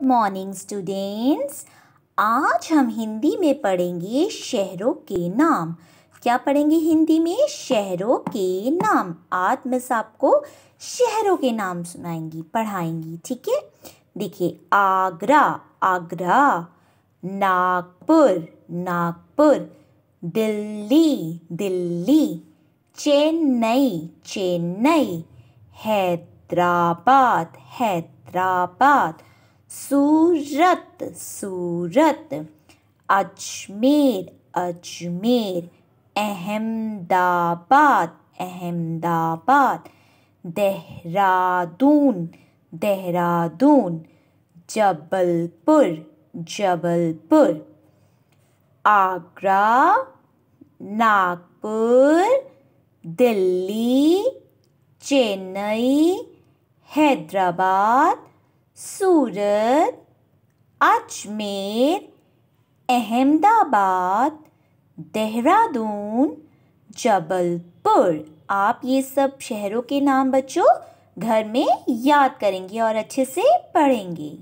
good morning students आज हम हिंदी में पढ़ेंगे शहरों के नाम क्या पढ़ेंगे हिंदी में शहरों के नाम आज मिस आपको शहरों के नाम सुनाएंगी पढ़ाएंगी ठीक है देखिए आगरा आगरा नागपुर नागपुर दिल्ली दिल्ली चेन्नई चेन्नई हैदराबाद हैदराबाद सूरत सूरत अजमेर अजमेर अहमदाबाद अहमदाबाद देहरादून देहरादून जबलपुर जबलपुर आगरा नागपुर दिल्ली चेन्नई हैदराबाद सूरत अजमेर अहमदाबाद देहरादून जबलपुर आप ये सब शहरों के नाम बच्चों घर में याद करेंगे और अच्छे से पढ़ेंगे